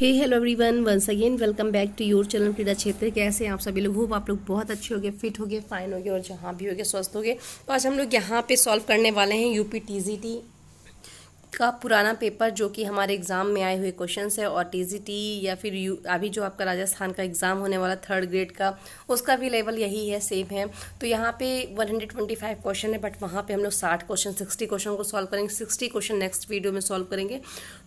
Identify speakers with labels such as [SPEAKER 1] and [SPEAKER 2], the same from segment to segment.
[SPEAKER 1] Hey hello everyone once again welcome back to your channel Krida Kshetra कैसे हैं आप सभी लोग होप आप लोग बहुत अच्छे गए फिट होंगे फाइन गए और जहाँ भी गए स्वस्थ गए तो आज हम लोग यहाँ पे सॉल्व करने वाले हैं यूपी टी का पुराना पेपर जो कि हमारे एग्ज़ाम में आए हुए क्वेश्चन है और टी या फिर यू अभी जो आपका राजस्थान का एग्ज़ाम होने वाला थर्ड ग्रेड का उसका भी लेवल यही है सेम है तो यहाँ पे 125 क्वेश्चन है बट वहाँ पे हम लोग 60 क्वेश्चन 60 क्वेश्चन को सॉल्व करेंगे 60 क्वेश्चन नेक्स्ट वीडियो में सॉल्व करेंगे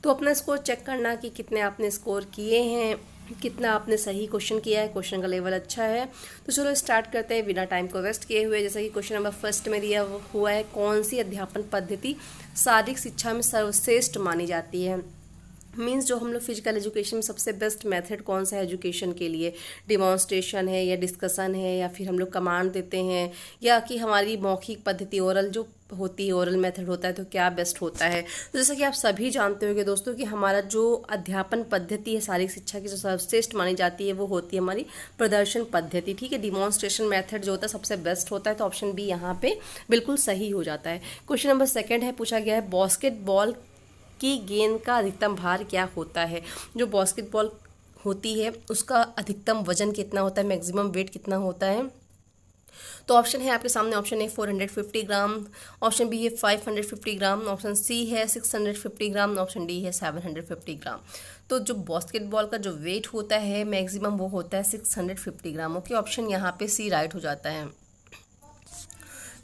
[SPEAKER 1] तो अपना स्कोर चेक करना कि कितने आपने स्कोर किए हैं कितना आपने सही क्वेश्चन किया है क्वेश्चन का लेवल अच्छा है तो चलो स्टार्ट करते हैं बिना टाइम को वेस्ट किए हुए जैसा कि क्वेश्चन नंबर फर्स्ट में दिया हुआ है कौन सी अध्यापन पद्धति शारीरिक शिक्षा में सर्वश्रेष्ठ मानी जाती है मीन्स जो हम लोग फिजिकल एजुकेशन में सबसे बेस्ट मेथड कौन सा है एजुकेशन के लिए डिमॉन्स्ट्रेशन है या डिस्कशन है या फिर हम लोग कमांड देते हैं या कि हमारी मौखिक पद्धति ओरल जो होती है ओरल मेथड होता है तो क्या बेस्ट होता है तो जैसा कि आप सभी जानते होंगे दोस्तों कि हमारा जो अध्यापन पद्धति है शारीरिक शिक्षा की जो सर्वश्रेष्ठ मानी जाती है वो होती है हमारी प्रदर्शन पद्धति ठीक है डिमॉन्स्ट्रेशन मेथड जो होता है सबसे बेस्ट होता है तो ऑप्शन बी यहाँ पे बिल्कुल सही हो जाता है क्वेश्चन नंबर सेकेंड है पूछा गया है बॉस्केटबॉल की गेंद का अधिकतम भार क्या होता है जो बास्केटबॉल होती है उसका अधिकतम वजन कितना होता है मैक्सिमम वेट कितना होता है तो ऑप्शन है आपके सामने option A 450 gram option B है 550 ग्राम ऑप्शन सी है 650 ग्राम ऑप्शन डी है 750 ग्राम तो जो बास्केटबॉल का जो वेट होता है मैक्सिमम वो होता है 650 ग्राम ओके ऑप्शन यहाँ पे सी राइट हो जाता है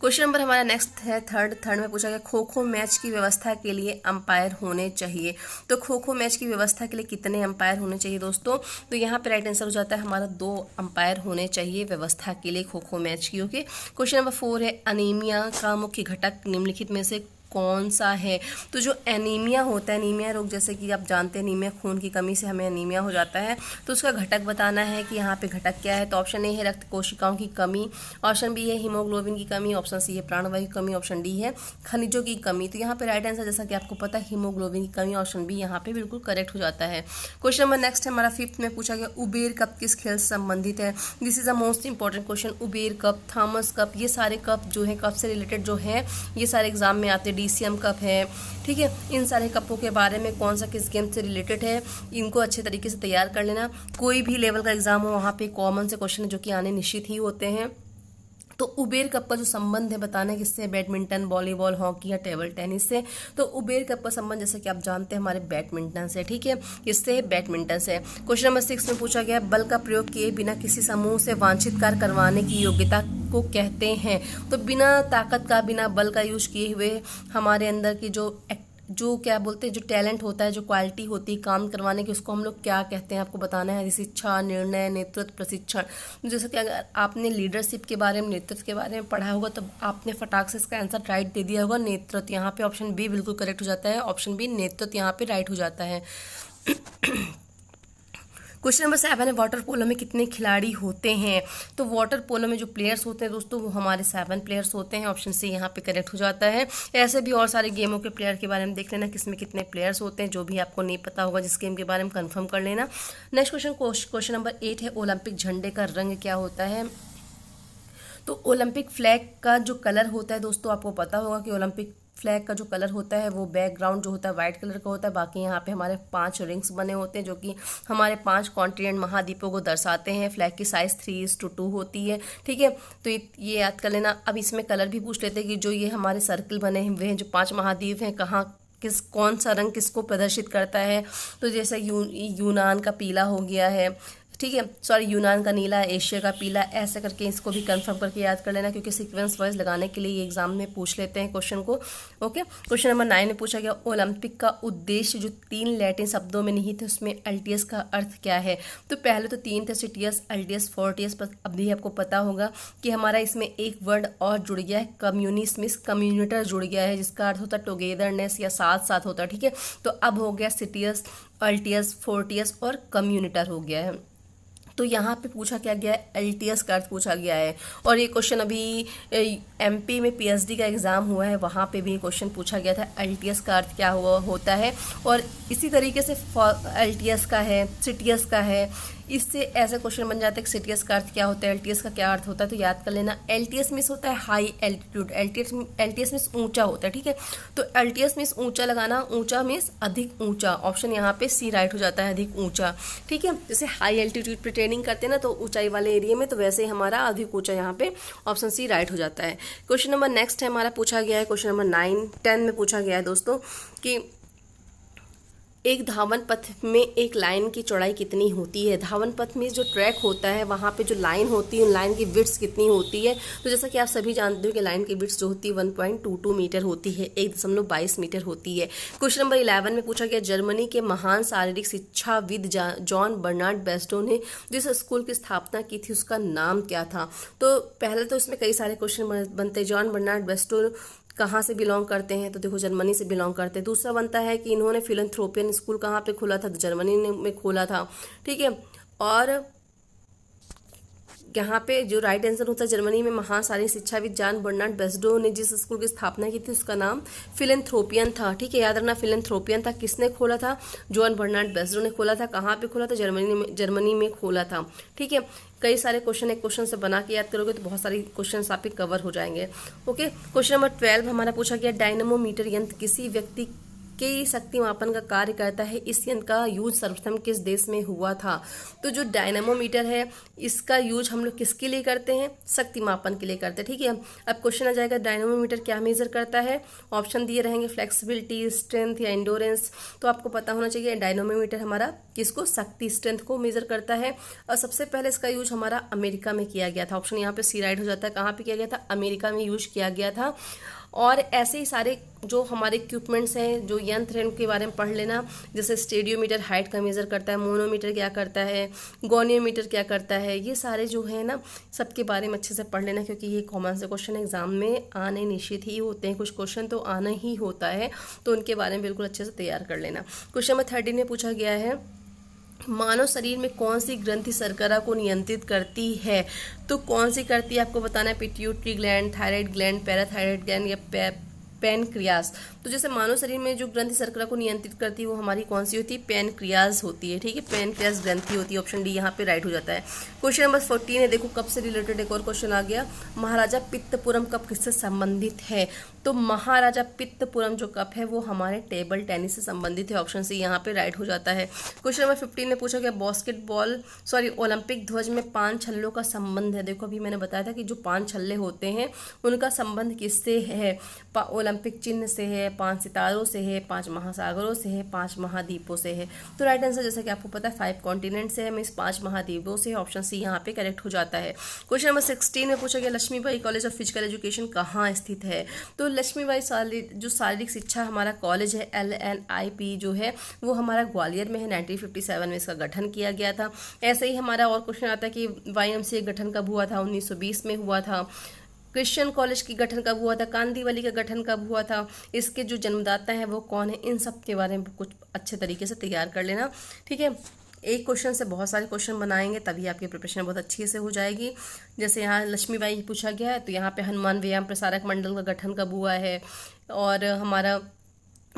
[SPEAKER 1] क्वेश्चन नंबर हमारा नेक्स्ट है थर्ड थर्ड में पूछा गया खो खो मैच की व्यवस्था के लिए अंपायर होने चाहिए तो खो खो मैच की व्यवस्था के लिए कितने अंपायर होने चाहिए दोस्तों तो यहाँ पर राइट आंसर हो जाता है हमारा दो अंपायर होने चाहिए व्यवस्था के लिए खो खो मैच की ओके क्वेश्चन नंबर फोर है अनिमिया का मुख्य घटक निम्नलिखित में से कौन सा है तो जो एनीमिया होता है एनीमिया रोग जैसे कि आप जानते हैं एनीमिया खून की कमी से हमें एनीमिया हो जाता है तो उसका घटक बताना है कि यहाँ पे घटक क्या है तो ऑप्शन ए है रक्त कोशिकाओं की कमी ऑप्शन बी है हीमोग्लोबिन की कमी ऑप्शन सी है प्राणवायु की कमी ऑप्शन डी है खनिजों की कमी तो यहाँ पे राइट आंसर जैसा कि आपको पता है हीमोग्लोबिन की कमी ऑप्शन बी यहाँ पे बिल्कुल करेक्ट हो जाता है क्वेश्चन नंबर नेक्स्ट हमारा फिफ्थ में पूछा गया उबेर कप किस खेल से संबंधित है this is a most important question Uber cup Thomas cup ये सारे कप जो है कप से रिलेटेड जो है ये सारे एग्जाम में आते हैं डी कप है ठीक है इन सारे कपों के बारे में कौन सा किस गेम से रिलेटेड है इनको अच्छे तरीके से तैयार कर लेना कोई भी लेवल का एग्ज़ाम हो वहाँ पे कॉमन से क्वेश्चन जो कि आने निश्चित ही होते हैं तो उबेर कप का जो संबंध है बताने किससे बैडमिंटन वॉलीबॉल हॉकी या टेबल टेनिस से तो उबेर कप का संबंध जैसे कि आप जानते हैं हमारे बैडमिंटन से ठीक है किससे है बैडमिंटन से क्वेश्चन नंबर सिक्स में पूछा गया बल का प्रयोग किए बिना किसी समूह से वांछित कार्य करवाने की योग्यता को कहते हैं तो बिना ताकत का बिना बल का यूज किए हुए हमारे अंदर की जो एक्ट जो क्या बोलते हैं जो टैलेंट होता है जो क्वालिटी होती है काम करवाने की उसको हम लोग क्या कहते हैं आपको बताना है शिक्षा निर्णय नेतृत्व प्रशिक्षण तो जैसे कि अगर आपने लीडरशिप के बारे में नेतृत्व के बारे में पढ़ा होगा तो आपने फटाक से इसका आंसर राइट दे दिया होगा नेतृत्व यहाँ पे ऑप्शन बी बिल्कुल करेक्ट हो जाता है ऑप्शन बी नेतृत्व यहाँ पे राइट हो जाता है क्वेश्चन नंबर सेवन है वाटर पोलो में कितने खिलाड़ी होते हैं तो वाटर पोलो में जो प्लेयर्स होते हैं दोस्तों वो हमारे सेवन प्लेयर्स होते हैं ऑप्शन सी यहाँ पे करेक्ट हो जाता है ऐसे भी और सारे गेमों के प्लेयर के बारे में देख लेना किसमें कितने प्लेयर्स होते हैं जो भी आपको नहीं पता होगा जिस गेम के बारे में कन्फर्म कर लेना next question question number eight है ओलंपिक झंडे का रंग क्या होता है तो ओलंपिक फ्लैग का जो कलर होता है दोस्तों आपको पता होगा कि ओलंपिक फ्लैग का जो कलर होता है वो बैकग्राउंड जो होता है वाइट कलर का होता है बाकी यहाँ पे हमारे पांच रिंग्स बने होते हैं जो कि हमारे पांच कॉन्टिनेंट महाद्वीपों को दर्शाते हैं फ्लैग की size three is to two होती है ठीक है तो ये याद कर लेना अब इसमें कलर भी पूछ लेते हैं कि जो ये हमारे सर्कल बने हुए हैं जो पाँच महाद्वीप हैं कहाँ किस कौन सा रंग किसको प्रदर्शित करता है तो जैसे यू, यूनान का पीला हो गया है ठीक है सॉरी यूनान का नीला एशिया का पीला ऐसे करके इसको भी कंफर्म करके याद कर लेना क्योंकि सीक्वेंस वाइज लगाने के लिए ये एग्जाम में पूछ लेते हैं क्वेश्चन को ओके क्वेश्चन नंबर नाइन में पूछा गया ओलंपिक का उद्देश्य जो तीन लैटिन शब्दों में नहीं थे उसमें अल्टियस का अर्थ क्या है तो पहले तो तीन थे सिटियस अल्टियस फोर्टीएस पर अभी आपको पता होगा कि हमारा इसमें एक वर्ड और जुड़ गया है कम्युनिस्ट मिस कम्यूनिटर जुड़ गया है जिसका अर्थ होता है टुगेदरनेस या साथ साथ होता है ठीक है तो अब हो गया सिटियस अल्टियस फोर्टियस और कम्यूनिटर हो गया है तो यहाँ पे पूछा क्या गया है एल टी एस का अर्थ पूछा गया है और ये क्वेश्चन अभी एम पी में पी एच डी का एग्ज़ाम हुआ है वहाँ पे भी ये क्वेश्चन पूछा गया था एल टी एस का अर्थ क्या हुआ होता है और इसी तरीके से एल टी एस का है सी टी एस का है इससे ऐसे क्वेश्चन बन जाते हैं कि सी का अर्थ क्या होता है एल का क्या अर्थ होता है तो याद कर लेना एल टी मीस होता है हाई एल्टीट्यूड एल टी एल मीस ऊंचा होता है ठीक है तो एल टी मीस ऊंचा लगाना ऊंचा मीस अधिक ऊंचा ऑप्शन यहाँ पे सी राइट हो जाता है अधिक ऊंचा ठीक है जैसे हाई एल्टीट्यूड पर ट्रेनिंग करते हैं ना तो ऊंचाई वाले एरिया में तो वैसे ही हमारा अधिक ऊंचा यहाँ पे ऑप्शन सी राइट हो जाता है क्वेश्चन नंबर नेक्स्ट है हमारा पूछा गया है क्वेश्चन नंबर नाइन टेन में पूछा गया है दोस्तों कि एक धावन पथ में एक लाइन की चौड़ाई कितनी होती है धावन पथ में जो ट्रैक होता है वहाँ पे जो लाइन होती है उन लाइन की विट्स कितनी होती है तो जैसा कि आप सभी जानते हो कि लाइन की विट्स जो होती है one point two two metre होती है एक दशमलव बाईस मीटर होती है क्वेश्चन नंबर इलेवन में पूछा गया जर्मनी के महान शारीरिक शिक्षाविद जॉन बर्नार्ड बेस्टो ने जिस स्कूल की स्थापना की थी उसका नाम क्या था तो पहले तो इसमें कई सारे क्वेश्चन बनते जॉन बर्नार्ड बेस्टो कहाँ से बिलोंग करते हैं तो देखो जर्मनी से बिलोंग करते हैं दूसरा बनता है कि इन्होंने फिलंथ्रोपियन स्कूल कहाँ पे खोला था जर्मनी में खोला था ठीक है और यहाँ पे जो राइट आंसर होता है जर्मनी में महान सारी शिक्षाविद जान बर्नाड बेस्डो ने जिस स्कूल की स्थापना की थी उसका नाम फिलेंथ्रोपियन था ठीक है याद रखना फिलेंथ्रोपियन था किसने खोला था जॉन बर्नाड बेस्डो ने खोला था कहाँ पे खोला था जर्मनी में जर्मनी में खोला था ठीक है कई सारे क्वेश्चन एक क्वेश्चन से बना के याद करोगे तो बहुत सारे क्वेश्चन आपके कवर हो जाएंगे ओके क्वेश्चन नंबर ट्वेल्व हमारा पूछा गया डायनमोमीटर यंत्र किसी व्यक्ति के शक्ति मापन का कार्य करता है इस यंत्र का यूज सर्वप्रथम किस देश में हुआ था तो जो डायनामोमीटर है इसका यूज हम लोग किसके लिए करते हैं शक्ति मापन के लिए करते हैं ठीक है अब क्वेश्चन आ जाएगा डायनामोमीटर क्या मेजर करता है ऑप्शन दिए रहेंगे फ्लेक्सिबिलिटी स्ट्रेंथ या इंडोरेंस तो आपको पता होना चाहिए डायनोमोमीटर हमारा किसको शक्ति स्ट्रेंथ को मेजर करता है और सबसे पहले इसका यूज हमारा अमेरिका में किया गया था ऑप्शन यहाँ पे सी राइट हो जाता है कहाँ पे किया गया था अमेरिका में यूज किया गया था और ऐसे ही सारे जो हमारे इक्विपमेंट्स हैं जो यंत्र हैं उनके बारे में पढ़ लेना जैसे स्टेडियोमीटर हाइट का मेज़र करता है मोनोमीटर क्या करता है गोनियोमीटर क्या करता है ये सारे जो है ना सबके बारे में अच्छे से पढ़ लेना क्योंकि ये कॉमन से क्वेश्चन एग्जाम में आने निश्चित ही होते हैं कुछ क्वेश्चन तो आना ही होता है तो उनके बारे में बिल्कुल अच्छे से तैयार कर लेना क्वेश्चन नंबर थर्टीन में पूछा गया है मानव शरीर में कौन सी ग्रंथि सरकरा को नियंत्रित करती है तो कौन सी करती है आपको बताना है pituitary gland thyroid gland parathyroid gland या पेनक्रियास तो जैसे मानव शरीर में जो ग्रंथि सर्कला को नियंत्रित करती है वो हमारी कौन सी होती है क्रियाज होती है ठीक है पेनक्रियाज ग्रंथि होती है ऑप्शन डी यहाँ पे राइट हो जाता है क्वेश्चन नंबर फोर्टीन है देखो कब से रिलेटेड एक और क्वेश्चन आ गया महाराजा पित्तपुरम कप किससे संबंधित है तो महाराजा पित्तपुरम जो कप है वो हमारे टेबल टेनिस से संबंधित है ऑप्शन सी यहाँ पे राइट हो जाता है क्वेश्चन नंबर फिफ्टीन ने पूछा गया बास्केटबॉल सॉरी ओलंपिक ध्वज में पांच छल्लों का संबंध है देखो अभी मैंने बताया था कि जो पांच छल्ले होते हैं उनका संबंध किससे है ओलंपिक चिन्ह से है पांच सितारों से है पांच महासागरों से है पांच महाद्वीपों से है तो राइट आंसर जैसा कि आपको पता है फाइव कॉन्टिनेंट से है मीन पांच महाद्वीपों से ऑप्शन सी यहाँ पे करेक्ट हो जाता है क्वेश्चन नंबर सिक्सटीन में पूछा गया Lakshmibai college of physical education कहाँ स्थित है तो लक्ष्मीबाई जो शारीरिक शिक्षा हमारा कॉलेज है एल एन आई पी जो है वो हमारा ग्वालियर में है नाइनटीन में इसका गठन किया गया था ऐसे ही हमारा और क्वेश्चन आता है कि वाई गठन कब हुआ था उन्नीस में हुआ था क्रिश्चियन कॉलेज की गठन कब हुआ था कांदीवली का गठन कब हुआ था इसके जो जन्मदाता हैं वो कौन है इन सब के बारे में कुछ अच्छे तरीके से तैयार कर लेना ठीक है एक क्वेश्चन से बहुत सारे क्वेश्चन बनाएंगे तभी आपकी प्रिपरेशन बहुत अच्छे से हो जाएगी जैसे यहाँ लक्ष्मीबाई पूछा गया है तो यहाँ पे हनुमान व्यायाम प्रसारक मंडल का गठन कब हुआ है और हमारा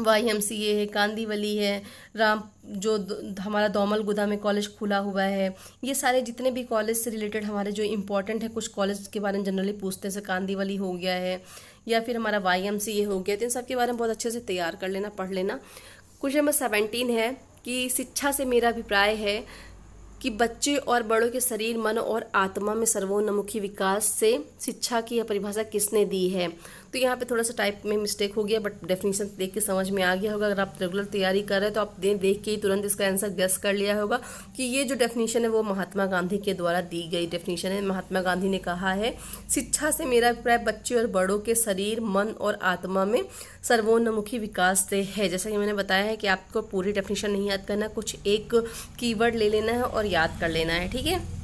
[SPEAKER 1] वाई एम सी ए है कांदीवली है राम जो हमारा दोमल गुदा में कॉलेज खुला हुआ है ये सारे जितने भी कॉलेज से रिलेटेड हमारे जो इम्पोर्टेंट है कुछ कॉलेज के बारे में जनरली पूछते हैं जैसे कांदीवली हो गया है या फिर हमारा वाई एम सी ए हो गया तो इन सब के बारे में बहुत अच्छे से तैयार कर लेना पढ़ लेना क्वेश्चन नंबर सेवेंटीन है कि शिक्षा से मेरा अभिप्राय है कि बच्चे और बड़ों के शरीर मन और आत्मा में सर्वोन्नमुखी विकास से शिक्षा की यह परिभाषा किसने दी है तो यहाँ पे थोड़ा सा टाइप में मिस्टेक हो गया बट डेफिनेशन देख के समझ में आ गया होगा अगर आप रेगुलर तैयारी कर रहे हैं तो आप देख के ही तुरंत इसका आंसर गेस कर लिया होगा कि ये जो डेफिनेशन है वो महात्मा गांधी के द्वारा दी गई डेफिनेशन है महात्मा गांधी ने कहा है शिक्षा से मेरा अभिप्राय बच्चे और बड़ों के शरीर मन और आत्मा में सर्वोन्मुखी विकास से है जैसा कि मैंने बताया है कि आपको पूरी डेफिनेशन नहीं याद करना कुछ एक कीवर्ड ले लेना है और याद कर लेना है ठीक है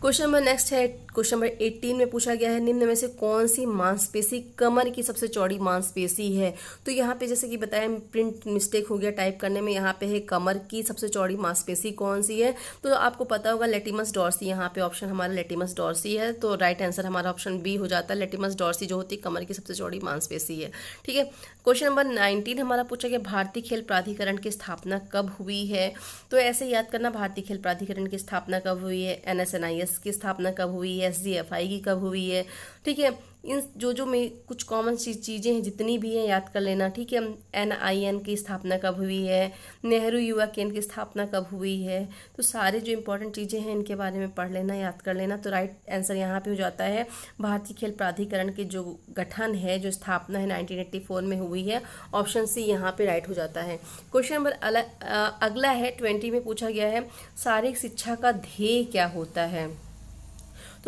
[SPEAKER 1] क्वेश्चन नंबर नेक्स्ट है क्वेश्चन नंबर 18 में पूछा गया है निम्न में से कौन सी मांसपेशी कमर की सबसे चौड़ी मांसपेशी है तो यहाँ पे जैसे कि बताया प्रिंट मिस्टेक हो गया टाइप करने में यहाँ पे है कमर की सबसे चौड़ी मांसपेशी कौन सी है तो आपको पता होगा लेटिमस डॉर्सी यहाँ पे ऑप्शन हमारा लेटिमस डॉर्सी है तो राइट आंसर हमारा ऑप्शन बी हो जाता है लेटिमस डॉर्सी जो होती है कमर की सबसे चौड़ी मांसपेशी है ठीक है क्वेश्चन नंबर नाइनटीन हमारा पूछा गया भारतीय खेल प्राधिकरण की स्थापना कब हुई है तो ऐसे याद करना भारतीय खेल प्राधिकरण की स्थापना कब हुई है एन की स्थापना कब हुई है एस की कब हुई है ठीक है इन जो जो मे कुछ कॉमन चीज़ें हैं जितनी भी हैं याद कर लेना ठीक है एन आई एन की स्थापना कब हुई है नेहरू युवा केंद्र की स्थापना कब हुई है तो सारे जो इंपॉर्टेंट चीज़ें हैं इनके बारे में पढ़ लेना याद कर लेना तो राइट आंसर यहाँ पे हो जाता है भारतीय खेल प्राधिकरण के जो गठन है जो स्थापना है नाइनटीन में हुई है ऑप्शन सी यहाँ पर राइट हो जाता है क्वेश्चन नंबर अगला है ट्वेंटी में पूछा गया है शारीरिक शिक्षा का ध्येय क्या होता है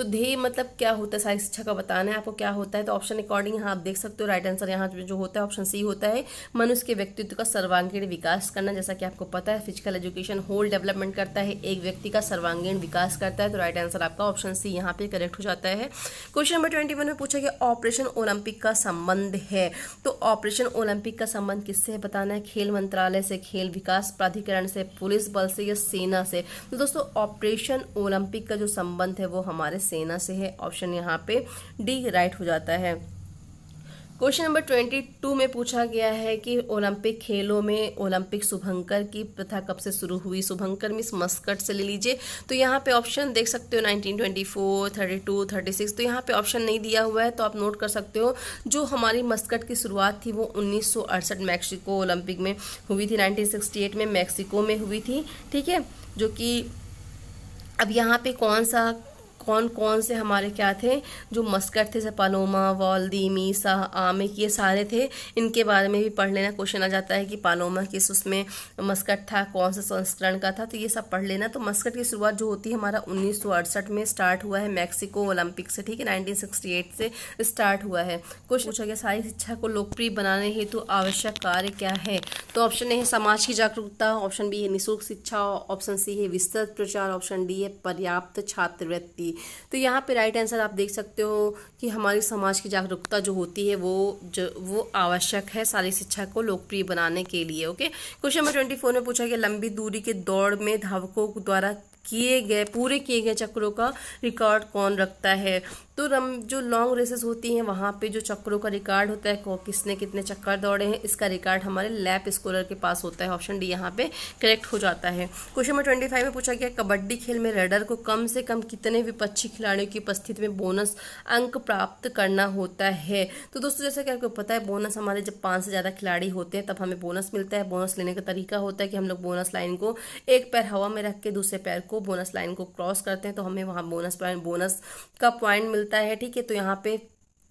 [SPEAKER 1] तो ध्येय मतलब क्या होता है सारी शिक्षा का बताना है आपको क्या होता है तो ऑप्शन अकॉर्डिंग यहाँ आप देख सकते हो राइट आंसर यहाँ जो होता है ऑप्शन सी होता है मनुष्य के व्यक्तित्व का सर्वांगीण विकास करना जैसा कि आपको पता है फिजिकल एजुकेशन होल डेवलपमेंट करता है एक व्यक्ति का सर्वांगीण विकास करता है तो राइट आंसर आपका ऑप्शन सी यहाँ पे करेक्ट हो जाता है क्वेश्चन नंबर ट्वेंटी में पूछा गया ऑपरेशन ओलंपिक का संबंध है तो ऑपरेशन ओलंपिक का संबंध किससे बताना है खेल मंत्रालय से खेल विकास प्राधिकरण से पुलिस बल से या सेना से तो दोस्तों ऑपरेशन ओलंपिक का जो संबंध है वो हमारे सेना से है ऑप्शन यहाँ पे डी राइट हो जाता है क्वेश्चन नंबर ट्वेंटी टू में पूछा गया है कि ओलंपिक खेलों में ओलंपिक शुभंकर की प्रथा कब से शुरू हुई शुभंकर मिस मस्कट से ले लीजिए तो यहाँ पे ऑप्शन देख सकते हो 1924, 32, 36 तो यहाँ पे ऑप्शन नहीं दिया हुआ है तो आप नोट कर सकते हो जो हमारी मस्कट की शुरुआत थी वो उन्नीस मैक्सिको ओलंपिक में हुई थी नाइनटीन में मैक्सिको में हुई थी ठीक है जो कि अब यहाँ पे कौन सा कौन कौन से हमारे क्या थे जो मस्कट थे जैसे पालोमा वालदीमी मीसा आमिक ये सारे थे इनके बारे में भी पढ़ लेना क्वेश्चन आ जाता है कि पालोमा किस उसमें मस्कट था कौन सा संस्करण का था तो ये सब पढ़ लेना तो मस्कट की शुरुआत जो होती है हमारा उन्नीस में स्टार्ट हुआ है मैक्सिको ओलंपिक से ठीक है नाइनटीन से स्टार्ट हुआ है कुछ पूछा गया सारी शिक्षा को लोकप्रिय बनाने हेतु तो आवश्यक कार्य क्या है तो ऑप्शन ए है समाज की जागरूकता ऑप्शन बी है निःशुल्क शिक्षा ऑप्शन सी है विस्तृत प्रचार ऑप्शन डी है पर्याप्त छात्रवृत्ति होगी तो यहाँ पे राइट आंसर आप देख सकते हो कि हमारी समाज की जागरूकता जो होती है वो जो वो आवश्यक है सारी शिक्षा को लोकप्रिय बनाने के लिए okay question number twenty four में पूछा गया लंबी दूरी के दौड़ में धावकों द्वारा किए गए पूरे किए गए चक्रों का रिकॉर्ड कौन रखता है तो रम जो लॉन्ग रेसेस होती हैं वहाँ पे जो चक्रों का रिकॉर्ड होता है किसने कितने चक्कर दौड़े हैं इसका रिकॉर्ड हमारे लैप स्कोलर के पास होता है ऑप्शन डी यहाँ पे करेक्ट हो जाता है क्वेश्चन नंबर ट्वेंटी फाइव में पूछा गया कबड्डी खेल में रेडर को कम से कम कितने विपक्षी खिलाड़ियों की उपस्थिति में बोनस अंक प्राप्त करना होता है तो दोस्तों जैसा कि आपको पता है बोनस हमारे जब पाँच से ज़्यादा खिलाड़ी होते हैं तब हमें बोनस मिलता है बोनस लेने का तरीका होता है कि हम लोग बोनस लाइन को एक पैर हवा में रख के दूसरे पैर को बोनस लाइन को क्रॉस करते हैं तो हमें वहाँ बोनस पॉइंट बोनस का पॉइंट मिलता है ठीक है तो यहाँ पे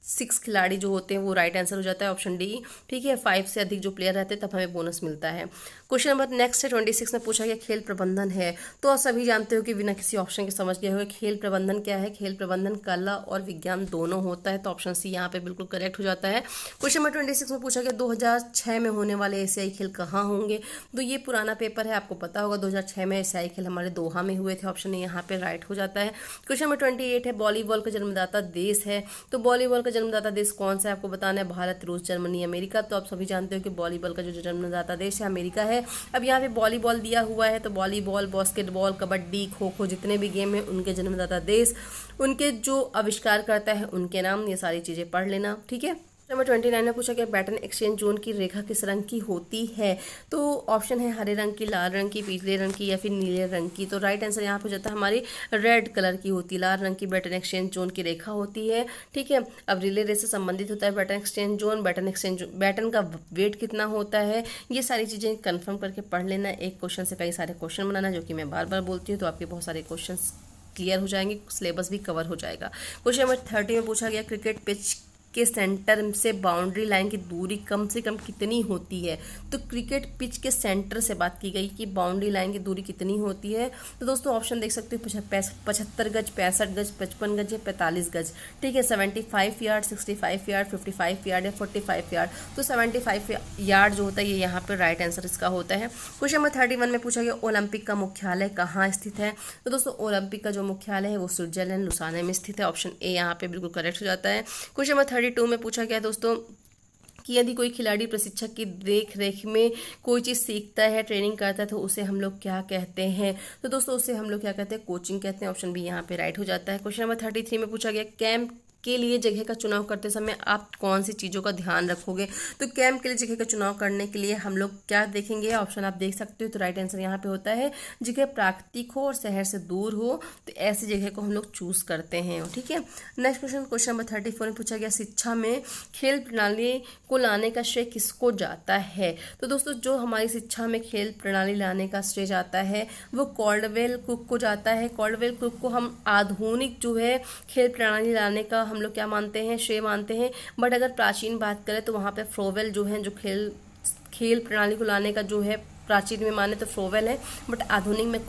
[SPEAKER 1] सिक्स खिलाड़ी जो होते हैं वो राइट right आंसर हो जाता है ऑप्शन डी ठीक है फाइव से अधिक जो प्लेयर रहते हैं तब हमें बोनस मिलता है क्वेश्चन नंबर नेक्स्ट है ट्वेंटी सिक्स में पूछा गया खेल प्रबंधन है तो आप सभी जानते हो कि बिना किसी ऑप्शन के समझ गए हो खेल प्रबंधन क्या है खेल प्रबंधन कला और विज्ञान दोनों होता है तो ऑप्शन सी यहाँ पे बिल्कुल करेक्ट हो जाता है क्वेश्चन नंबर ट्वेंटी सिक्स में पूछा गया दो में होने वाले एशियाई खेल कहाँ होंगे तो ये पुराना पेपर है आपको पता होगा दो में एशियाई खेल हमारे दोहा में हुए थे ऑप्शन यहाँ पे राइट हो जाता है क्वेश्चन नंबर ट्वेंटी है वॉलीबॉल का जन्मदाता देश है तो वॉलीबॉल का जन्मदाता देश कौन सा है आपको बताना है भारत रूस जर्मनी अमेरिका तो आप सभी जानते हो कि वॉलीबॉल का जो जन्मदाता देश है अमेरिका है अब यहाँ पे वॉलीबॉल दिया हुआ है तो वॉलीबॉल बास्केटबॉल कबड्डी खो खो जितने भी गेम हैं उनके जन्मदाता देश उनके जो आविष्कार करता है उनके नाम ये सारी चीज़ें पढ़ लेना ठीक है नंबर ट्वेंटी नाइन में पूछा गया बैटन एक्सचेंज जोन की रेखा किस रंग की होती है तो ऑप्शन है हरे रंग की लाल रंग की पीले रंग की या फिर नीले रंग की तो राइट आंसर यहाँ पे जाता है हमारी रेड कलर की होती है लाल रंग की बैटन एक्सचेंज जोन की रेखा होती है ठीक है अब रिले रेस से संबंधित होता है baton exchange zone baton exchange baton का वेट कितना होता है ये सारी चीज़ें कन्फर्म करके पढ़ लेना एक क्वेश्चन से कई सारे क्वेश्चन बनाना जो कि मैं बार बार बोलती हूँ तो आपके बहुत सारे क्वेश्चन क्लियर हो जाएंगे सिलेबस भी कवर हो जाएगा क्वेश्चन नंबर थर्टी में पूछा गया क्रिकेट पिच के सेंटर से बाउंड्री लाइन की दूरी कम से कम कितनी होती है तो क्रिकेट पिच के सेंटर से बात की गई कि बाउंड्री लाइन की दूरी कितनी होती है तो दोस्तों ऑप्शन देख सकते हो पचहत्तर गज पैंसठ गज पचपन गज या पैंतालीस गज ठीक है seventy five yard sixty five yard fifty five yard या फोर्टी फाइव यार्ड तो सेवेंटी फाइव यार्ड जो होता है ये यहाँ पर राइट आंसर इसका होता है क्वेश्चन नंबर थर्टी वन में पूछा गया ओलंपिक का मुख्यालय कहाँ स्थित है तो दोस्तों ओलंपिक का जो मुख्यालय है वो स्विट्जरलैंड लुसाने में स्थित है ऑप्शन ए यहाँ पर बिल्कुल करेक्ट हो जाता है क्वेश्चन नंबर थर्टी टू में पूछा गया दोस्तों कि यदि कोई खिलाड़ी प्रशिक्षक की देख रेख में कोई चीज़ सीखता है ट्रेनिंग करता है तो उसे हम लोग क्या कहते हैं तो दोस्तों उसे हम लोग क्या कहते हैं कोचिंग कहते हैं ऑप्शन भी यहाँ पे राइट हो जाता है क्वेश्चन नंबर थर्टी थ्री में पूछा गया कैंप के लिए जगह का चुनाव करते समय आप कौन सी चीज़ों का ध्यान रखोगे तो कैंप के लिए जगह का चुनाव करने के लिए हम लोग क्या देखेंगे ऑप्शन आप देख सकते हो तो राइट आंसर यहाँ पे होता है जगह प्राकृतिक हो और शहर से दूर हो तो ऐसी जगह को हम लोग चूज़ करते हैं ठीक है next question question number thirty four में पूछा गया शिक्षा में खेल प्रणाली को लाने का श्रेय किसको जाता है तो दोस्तों जो हमारी शिक्षा में खेल प्रणाली लाने का श्रेय जाता है वो कॉर्डवेल कुक को जाता है कॉर्डवेल कुक को हम आधुनिक जो है खेल प्रणाली लाने का हम लोग क्या मानते हैं श्रेय मानते हैं बट अगर प्राचीन बात करें तो वहाँ पर फ्रोवेल जो है जो खेल खेल प्रणाली को लाने का जो है प्राचीन में माने तो फ्रोवेल है बट आधुनिक में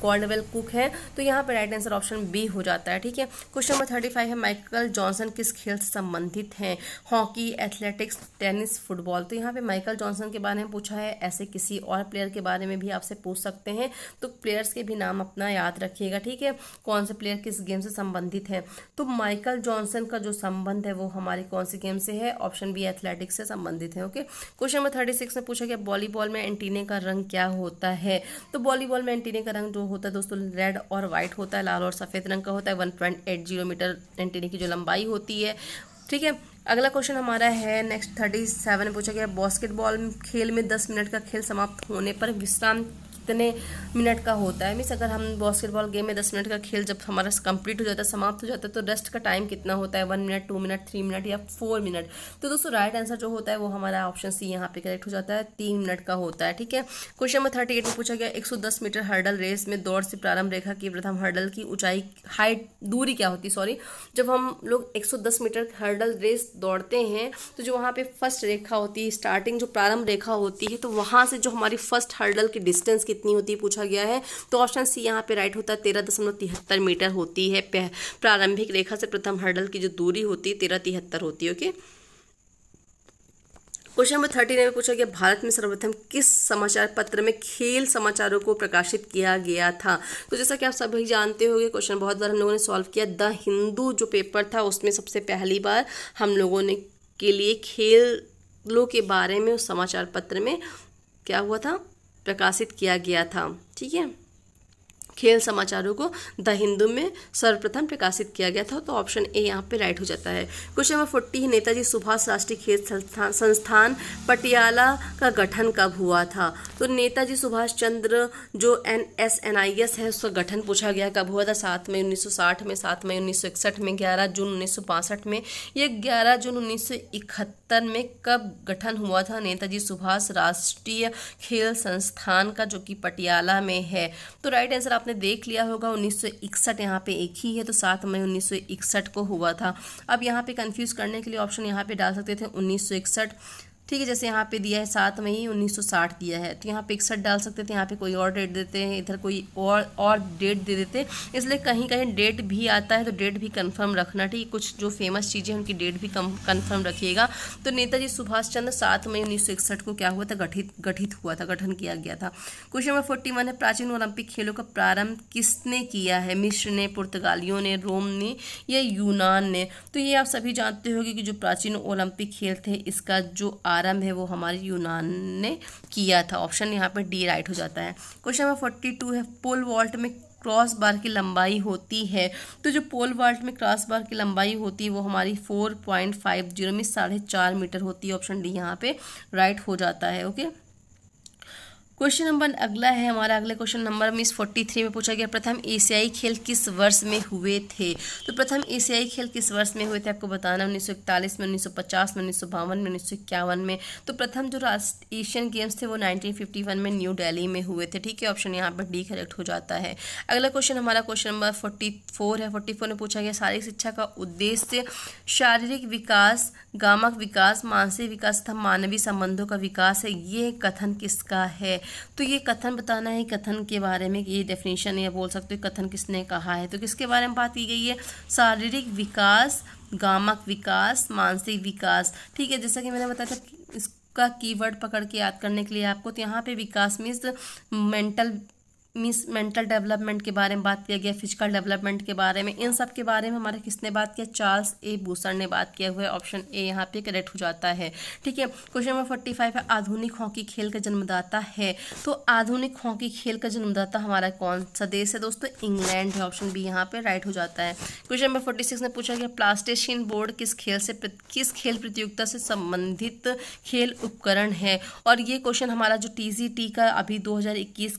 [SPEAKER 1] कॉल्डवेल कुक है तो यहाँ पर राइट आंसर ऑप्शन बी हो जाता है ठीक है क्वेश्चन नंबर थर्टी फाइव है माइकल जॉनसन किस खेल से संबंधित हैं हॉकी एथलेटिक्स टेनिस फुटबॉल तो यहाँ पे माइकल जॉनसन के बारे में पूछा है ऐसे किसी और प्लेयर के बारे में भी आपसे पूछ सकते हैं तो प्लेयर्स के भी नाम अपना याद रखिएगा ठीक है कौन से प्लेयर किस गेम से संबंधित है तो माइकल जॉनसन का जो संबंध है वो हमारी कौन सी गेम से है ऑप्शन बी एथलेटिक्स से संबंधित है okay question number thirty six में पूछा गया वॉलीबॉल में एंटीने का रंग क्या होता है तो वॉलीबॉल में एंटीने का रंग जो होता है दोस्तों रेड और व्हाइट होता है लाल और सफ़ेद रंग का होता है one point eight zero metre antennae की जो लंबाई होती है ठीक है अगला क्वेश्चन हमारा है नेक्स्ट थर्टी सेवन पूछा गया बास्केटबॉल खेल में दस मिनट का खेल समाप्त होने पर विश्राम कितने मिनट का होता है मीन्स अगर हम बास्केटबॉल गेम में दस मिनट का खेल जब हमारा कंप्लीट हो जाता है समाप्त हो जाता है तो रेस्ट का टाइम कितना होता है one minute two minute three minute या फोर मिनट तो दोस्तों राइट आंसर जो होता है वो हमारा ऑप्शन सी यहाँ पे करेक्ट हो जाता है तीन मिनट का होता है ठीक है क्वेश्चन नंबर थर्टी एट में पूछा गया एक सौ दस मीटर हर्डल रेस में दौड़ से प्रारंभ रेखा की प्रथम हर्डल की ऊंचाई हाइट दूरी क्या होती है सॉरी जब हम लोग एक सौ दस मीटर हर्डल रेस दौड़ते हैं तो जो वहाँ पे फर्स्ट रेखा होती है स्टार्टिंग जो प्रारंभ रेखा होती है तो वहाँ से जो हमारी फर्स्ट हर्डल की डिस्टेंस की कितनी होती पूछा गया है तो ऑप्शन सी यहाँ पे राइट होता है तेरह दशमलव तिहत्तर मीटर होती है प्रारंभिक रेखा से प्रथम हर्डल की जो दूरी होती है तेरह तिहत्तर होती है ओके क्वेश्चन नंबर थर्टीन में पूछा गया भारत में सर्वप्रथम किस समाचार पत्र में खेल समाचारों को प्रकाशित किया गया था तो जैसा कि आप सभी जानते होंगे क्वेश्चन बहुत बार हम लोगों ने सॉल्व किया द हिंदू जो पेपर था उसमें सबसे पहली बार हम लोगों ने के लिए खेलों के बारे में उस समाचार पत्र में क्या हुआ था प्रकाशित किया गया था ठीक है खेल समाचारों को द हिंदू में सर्वप्रथम प्रकाशित किया गया था तो ऑप्शन ए यहाँ पे राइट हो जाता है question number forty Netaji Subhash राष्ट्रीय खेल संस्थान संस्थान पटियाला का गठन कब हुआ था तो नेताजी सुभाष चंद्र जो N S N I S है उसका गठन पूछा गया कब हुआ था सात मई साठ में सात मई इकसठ में ग्यारह जून 1965 में ये ग्यारह जून इकहत्तर में कब गठन हुआ था नेताजी सुभाष राष्ट्रीय खेल संस्थान का जो कि पटियाला में है तो राइट आंसर आप आपने देख लिया होगा उन्नीस सौ इकसठ यहाँ पे एक ही है तो सात मई उन्नीस सौ इकसठ को हुआ था अब यहाँ पे कंफ्यूज करने के लिए ऑप्शन यहाँ पे डाल सकते थे उन्नीस सौ इकसठ ठीक है जैसे यहाँ पे दिया है सात मई 1960 दिया है तो यहाँ पे इकसठ डाल सकते थे यहाँ पे कोई और डेट देते हैं इधर कोई और और डेट दे देते हैं इसलिए कहीं कहीं डेट भी आता है तो डेट भी कंफर्म रखना ठीक कुछ जो फेमस चीज़ें हैं उनकी डेट भी कंफर्म रखिएगा तो नेताजी सुभाष चंद्र सात मई उन्नीस को क्या हुआ था गठित गठित हुआ था गठन किया गया था क्वेश्चन नंबर फोर्टी है प्राचीन ओलंपिक खेलों का प्रारंभ किसने किया है मिश्र ने पुर्तगालियों ने रोम ने या यूनान ने तो ये आप सभी जानते होंगे कि जो प्राचीन ओलंपिक खेल थे इसका जो आरंभ है वो हमारे यूनान ने किया था ऑप्शन यहाँ पे डी राइट हो जाता है क्वेश्चन नंबर फोर्टी टू है पोल वॉल्ट में क्रॉस बार की लंबाई होती है तो जो पोल वॉल्ट में क्रॉस बार की लंबाई होती है वो हमारी फोर पॉइंट फाइव जीरो में साढ़े चार मीटर होती है ऑप्शन डी यहाँ पे राइट हो जाता है ओके okay? क्वेश्चन नंबर अगला है हमारा अगला क्वेश्चन नंबर मिस फोर्टी थ्री में पूछा गया प्रथम एशियाई खेल किस वर्ष में हुए थे तो प्रथम एशियाई खेल किस वर्ष में हुए थे आपको बताना उन्नीस सौ इकतालीस में उन्नीस सौ पचास में उन्नीस सौ बावन में उन्नीस सौ इक्यावन में तो प्रथम जो राष्ट्र एशियन गेम्स थे वो नाइनटीन फिफ्टी वन में न्यू डेली में हुए थे ठीक है ऑप्शन यहाँ पर डी करेक्ट हो जाता है अगला क्वेश्चन हमारा क्वेश्चन नंबर फोर्टी फोर है फोर्टी फोर में पूछा गया शारीरिक शिक्षा का उद्देश्य शारीरिक विकास गामक विकास मानसिक विकास तथा मानवीय संबंधों का विकास है ये कथन किसका है तो ये कथन बताना है कथन के बारे में ये डेफिनेशन या बोल सकते हो कथन किसने कहा है तो किसके बारे में बात की गई है शारीरिक विकास गामक विकास मानसिक विकास ठीक है जैसा कि मैंने बताया था इसका कीवर्ड पकड़ के याद करने के लिए आपको तो यहाँ पे विकास means mental means mental development के बारे में बात किया गया फिजिकल डेवलपमेंट के बारे में इन सब के बारे में हमारे किसने बात किया चार्ल्स ए बूसर ने बात किया हुआ है ऑप्शन ए यहाँ पे करेक्ट हो जाता है ठीक है क्वेश्चन नंबर फोर्टी फाइव है आधुनिक हॉकी खेल का जन्मदाता है तो आधुनिक हॉकी खेल का जन्मदाता हमारा कौन सा देश है दोस्तों इंग्लैंड है ऑप्शन बी यहाँ पर राइट हो जाता है क्वेश्चन नंबर फोर्टी सिक्स ने पूछा गया प्लास्टेशियन बोर्ड किस खेल से किस खेल प्रतियोगिता से संबंधित खेल उपकरण है और ये क्वेश्चन हमारा जो टी का अभी दो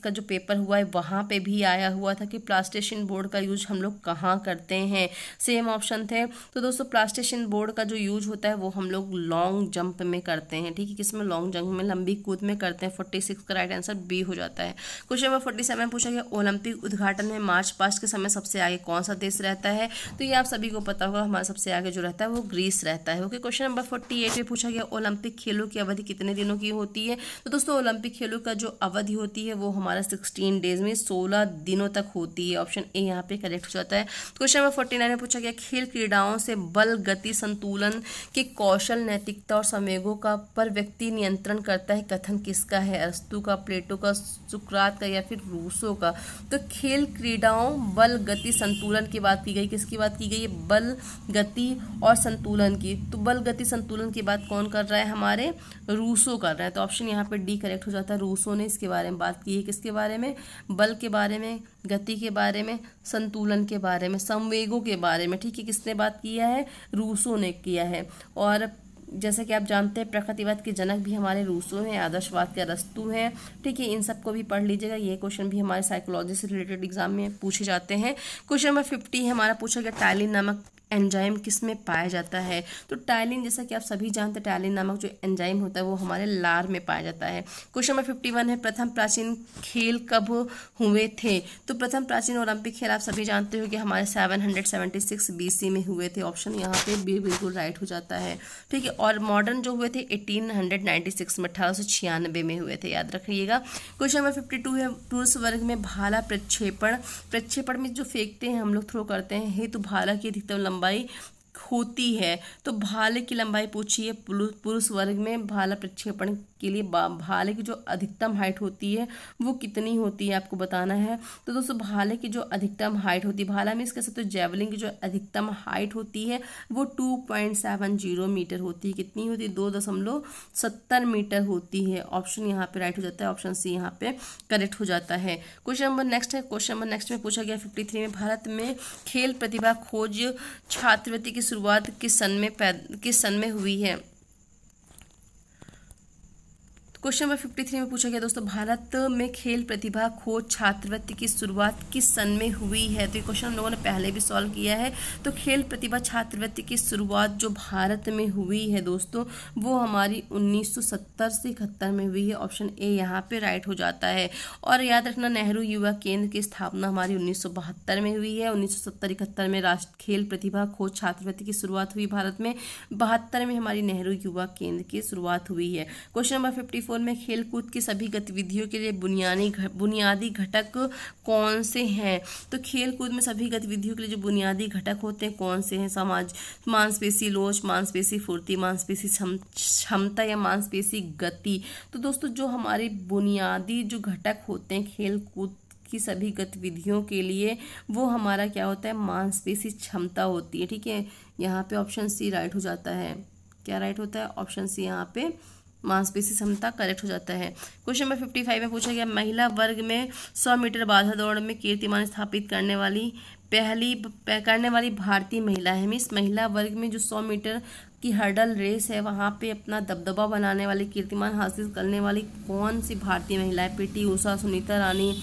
[SPEAKER 1] का जो पेपर हुआ है वहाँ पे भी आया हुआ था कि प्लास्टेशन बोर्ड का यूज हम लोग कहाँ करते हैं सेम ऑप्शन थे तो दोस्तों प्लास्टेशन बोर्ड का जो यूज होता है वो हम लोग लॉन्ग जंप में करते हैं ठीक है किसमें लॉन्ग जंप में लंबी कूद में करते हैं फोर्टी सिक्स का राइट आंसर बी हो जाता है क्वेश्चन नंबर फोर्टी सेवन पूछा गया ओलंपिक उद्घाटन में मार्च पास्ट के समय सबसे आगे कौन सा देश रहता है तो ये आप सभी को पता होगा हमारा सबसे आगे जो रहता है वो ग्रीस रहता है okay question number forty eight पूछा गया ओलंपिक खेलों की अवधि कितने दिनों की होती है तो दोस्तों ओलंपिक खेलों का जो अवधि होती है वो हमारा सिक्सटीन डेज डेज में सोलह दिनों तक होती है ऑप्शन ए यहाँ पे करेक्ट हो जाता है क्वेश्चन नंबर फोर्टी नाइन में पूछा गया खेल क्रीड़ाओं से बल गति संतुलन के कौशल नैतिकता और समेगों का पर व्यक्ति नियंत्रण करता है कथन किसका है अस्तु का प्लेटो का सुक्रात का या फिर रूसो का तो खेल क्रीड़ाओं बल गति संतुलन की बात की गई किसकी बात की गई है बल गति और संतुलन की तो बल गति संतुलन की बात कौन कर रहा है हमारे रूसो कर रहा है तो ऑप्शन यहाँ पे डी करेक्ट हो जाता है रूसो ने इसके बारे में बात की है किसके बारे में बल के बारे में गति के बारे में संतुलन के बारे में संवेगों के बारे में ठीक है किसने बात किया है रूसों ने किया है और जैसे कि आप जानते हैं प्रकृतिवाद के जनक भी हमारे रूसों हैं आदर्शवाद के रस्तु हैं ठीक है इन सबको भी पढ़ लीजिएगा ये क्वेश्चन भी हमारे साइकोलॉजी से रिलेटेड एग्जाम में पूछे जाते हैं क्वेश्चन नंबर फिफ्टी हमारा पूछा गया टैली नामक एंजाइम किस में पाया जाता है तो टाइलिन जैसा कि आप सभी जानते हैं टाइलिन नामक जो एंजाइम होता है वो हमारे लार में पाया जाता है क्वेश्चन नंबर फिफ्टी वन है प्रथम प्राचीन खेल कब हुए थे तो प्रथम प्राचीन ओलंपिक खेल आप सभी जानते हो कि हमारे seven hundred seventy six B C में हुए थे ऑप्शन यहाँ पे भी बिल्कुल राइट हो जाता है ठीक है और मॉडर्न जो हुए थे एटीन हंड्रेड नाइन्टी सिक्स में अठारह सौ छियानबे में हुए थे याद रखिएगा क्वेश्चन नंबर फिफ्टी टू है पुरुष वर्ग में भाला प्रक्षेपण प्रक्षेपण में जो फेंकते हैं हम लोग थ्रो करते हैं हेतु भाला की अधिकतम लंबाई होती है तो भाले की लंबाई पूछिए पुरुष वर्ग में भाला प्रक्षेपण के लिए भाले की जो अधिकतम हाइट होती है वो कितनी होती है आपको बताना है तो दोस्तों भाले की जो अधिकतम हाइट होती है भाला मीन्स कह सकते हो जेवलिन की जो अधिकतम हाइट होती है वो two point seven zero metre होती है कितनी होती है दो दशमलव सत्तर मीटर होती है ऑप्शन यहाँ पे राइट हो जाता है ऑप्शन सी यहाँ पे करेक्ट हो जाता है क्वेश्चन नंबर नेक्स्ट है क्वेश्चन नंबर नेक्स्ट में पूछा गया फिफ्टी थ्री में भारत में खेल प्रतिभा खोज छात्रवृत्ति की शुरुआत किस सन में किस सन में हुई है क्वेश्चन नंबर फिफ्टी थ्री में पूछा गया दोस्तों भारत में खेल प्रतिभा खोज छात्रवृत्ति की शुरुआत किस सन में हुई है तो ये क्वेश्चन हम लोगों ने पहले भी सॉल्व किया है तो खेल प्रतिभा छात्रवृत्ति की शुरुआत जो भारत में हुई है दोस्तों वो हमारी 1970 से इकहत्तर में हुई है ऑप्शन ए यहाँ पे राइट हो जाता है और याद रखना नेहरू युवा केंद्र की स्थापना हमारी उन्नीस में हुई है उन्नीस सौ में राष्ट्र खेल प्रतिभा खोज छात्रवृत्ति की शुरुआत हुई भारत में बहत्तर में हमारी नेहरू युवा केंद्र की शुरुआत हुई है क्वेश्चन नंबर फिफ्टी फ़ोर में खेल कूद की सभी गतिविधियों के लिए बुनियादी बुनियादी घटक कौन से हैं तो खेल कूद में सभी गतिविधियों के लिए जो बुनियादी घटक होते हैं कौन से हैं समाज मांसपेशी लोच मांसपेशी फुर्ती मांसपेशी क्षमता या मांसपेशी गति तो दोस्तों जो हमारे बुनियादी जो घटक होते हैं खेल कूद की सभी गतिविधियों के लिए वो हमारा क्या होता है मांसपेशी क्षमता होती है ठीक है यहाँ पे ऑप्शन सी राइट हो जाता है क्या राइट होता है ऑप्शन सी यहाँ पे मांसपेशी क्षमता करेक्ट हो जाता है क्वेश्चन नंबर फिफ्टी फाइव में पूछा गया महिला वर्ग में सौ मीटर बाधा दौड़ में कीर्तिमान स्थापित करने वाली पहली करने वाली भारतीय महिला है मिस महिला वर्ग में जो सौ मीटर की हर्डल रेस है वहाँ पे अपना दबदबा बनाने वाली कीर्तिमान हासिल करने वाली कौन सी भारतीय महिला है पीटी ऊषा सुनीता रानी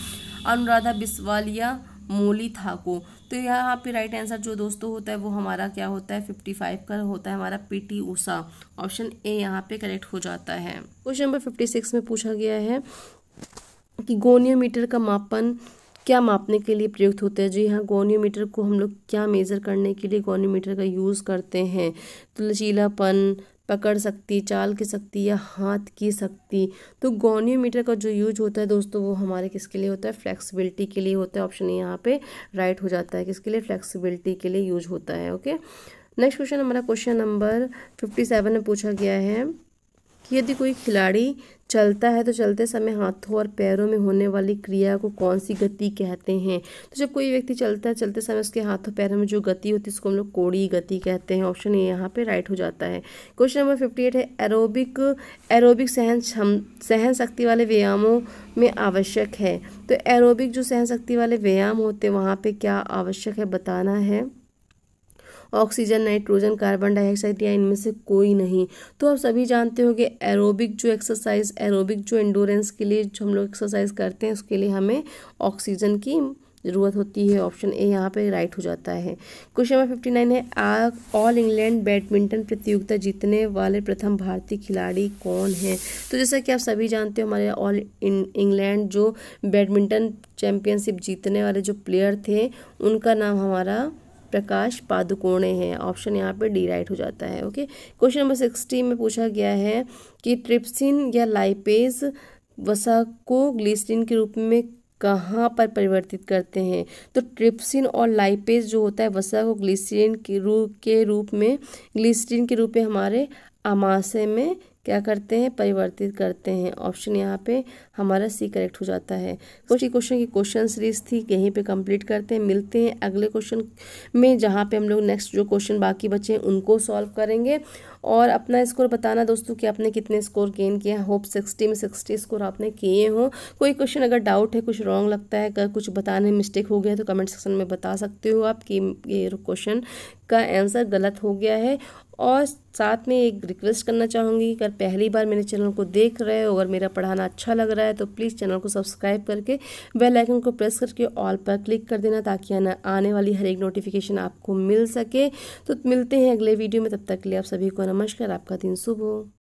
[SPEAKER 1] अनुराधा बिस्वालिया मोली था को तो यहाँ पे राइट आंसर जो दोस्तों होता है वो हमारा क्या होता है फिफ्टी फाइव का होता है हमारा P T Usha option A यहाँ पे करेक्ट हो जाता है क्वेश्चन नंबर फिफ्टी सिक्स में पूछा गया है कि गोनियोमीटर का मापन क्या मापने के लिए प्रयुक्त होता है जी हाँ गोनियोमीटर को हम लोग क्या मेज़र करने के लिए गोनियोमीटर का यूज़ करते हैं तो लचीलापन पकड़ सकती चाल की शक्ति या हाथ की शक्ति तो गोनियोमीटर का जो यूज होता है दोस्तों वो हमारे किसके लिए होता है फ्लेक्सिबिलिटी के लिए होता है ऑप्शन यहाँ पे राइट हो जाता है किसके लिए फ्लेक्सिबिलिटी के लिए यूज होता है ओके नेक्स्ट क्वेश्चन हमारा क्वेश्चन नंबर फिफ्टी सेवन में पूछा गया है कि यदि कोई खिलाड़ी चलता है तो चलते समय हाथों और पैरों में होने वाली क्रिया को कौन सी गति कहते हैं तो जब कोई व्यक्ति चलता है चलते समय उसके हाथों पैरों में जो गति होती है उसको हम लोग कोड़ी गति कहते हैं ऑप्शन ए यहाँ पे राइट हो जाता है क्वेश्चन नंबर फिफ्टी एट है एरोबिक एरोबिक सहन क्षम सहन शक्ति वाले व्यायामों में आवश्यक है तो एरोबिक जो सहन शक्ति वाले व्यायाम होते हैं वहाँ पर क्या आवश्यक है बताना है ऑक्सीजन नाइट्रोजन कार्बन डाइऑक्साइड या इनमें से कोई नहीं तो आप सभी जानते हो कि एरोबिक जो एक्सरसाइज एरोबिक जो एंडोरेंस के लिए जो हम लोग एक्सरसाइज करते हैं उसके लिए हमें ऑक्सीजन की ज़रूरत होती है ऑप्शन ए यहाँ पे राइट हो जाता है क्वेश्चन नंबर फिफ्टी नाइन है ऑल इंग्लैंड बैडमिंटन प्रतियोगिता जीतने वाले प्रथम भारतीय खिलाड़ी कौन हैं तो जैसा कि आप सभी जानते हो हमारे ऑल इंग्लैंड जो बैडमिंटन चैम्पियनशिप जीतने वाले जो प्लेयर थे उनका नाम हमारा प्रकाश पादुकोणे हैं ऑप्शन यहाँ पे डी राइट हो जाता है ओके क्वेश्चन नंबर सिक्सटी में पूछा गया है कि ट्रिप्सिन या लाइपेज वसा को ग्लिसरीन के रूप में कहाँ पर परिवर्तित करते हैं तो ट्रिप्सिन और लाइपेज जो होता है वसा को ग्लिसरीन के रूप के रूप में ग्लिसरीन के रूप में हमारे आमाशय में क्या करते हैं परिवर्तित करते हैं ऑप्शन यहाँ पे हमारा सी करेक्ट हो जाता है कुछ ही क्वेश्चन की क्वेश्चन सीरीज थी यहीं पे कंप्लीट करते हैं मिलते हैं अगले क्वेश्चन में जहाँ पे हम लोग नेक्स्ट जो क्वेश्चन बाकी बचे हैं उनको सॉल्व करेंगे और अपना स्कोर बताना दोस्तों कि आपने कितने स्कोर गेन किया होप सिक्सटी में सिक्सटी स्कोर आपने किए हों कोई क्वेश्चन अगर डाउट है कुछ रॉन्ग लगता है अगर कुछ बताने में मिस्टेक हो गया तो कमेंट सेक्शन में बता सकते हो आप कि ये क्वेश्चन का आंसर गलत हो गया है और साथ में एक रिक्वेस्ट करना चाहूँगी अगर पहली बार मेरे चैनल को देख रहे हो अगर मेरा पढ़ाना अच्छा लग रहा है तो प्लीज़ चैनल को सब्सक्राइब करके बेल आइकन को प्रेस करके ऑल पर क्लिक कर देना ताकि आने वाली हर एक नोटिफिकेशन आपको मिल सके तो मिलते हैं अगले वीडियो में तब तक के लिए आप सभी को नमस्कार नमस्कार आपका दिन शुभ हो